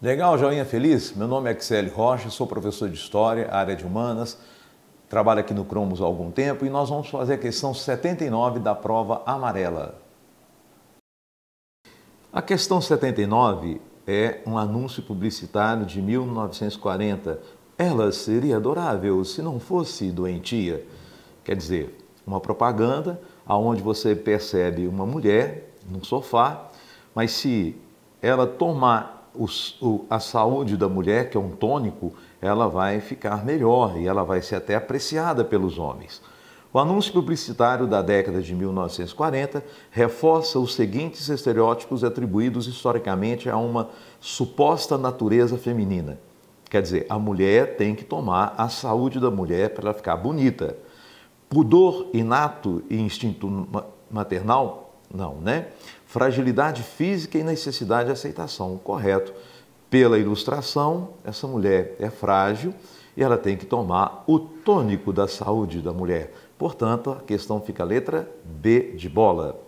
Legal, joinha feliz? Meu nome é Xélio Rocha, sou professor de História, área de Humanas, trabalho aqui no Cromos há algum tempo e nós vamos fazer a questão 79 da prova amarela. A questão 79 é um anúncio publicitário de 1940. Ela seria adorável se não fosse doentia. Quer dizer, uma propaganda aonde você percebe uma mulher num sofá, mas se ela tomar os, o, a saúde da mulher, que é um tônico, ela vai ficar melhor e ela vai ser até apreciada pelos homens. O anúncio publicitário da década de 1940 reforça os seguintes estereótipos atribuídos historicamente a uma suposta natureza feminina. Quer dizer, a mulher tem que tomar a saúde da mulher para ela ficar bonita. Pudor inato e instinto maternal? Não, né? Fragilidade física e necessidade de aceitação. Correto. Pela ilustração, essa mulher é frágil e ela tem que tomar o tônico da saúde da mulher. Portanto, a questão fica a letra B de bola.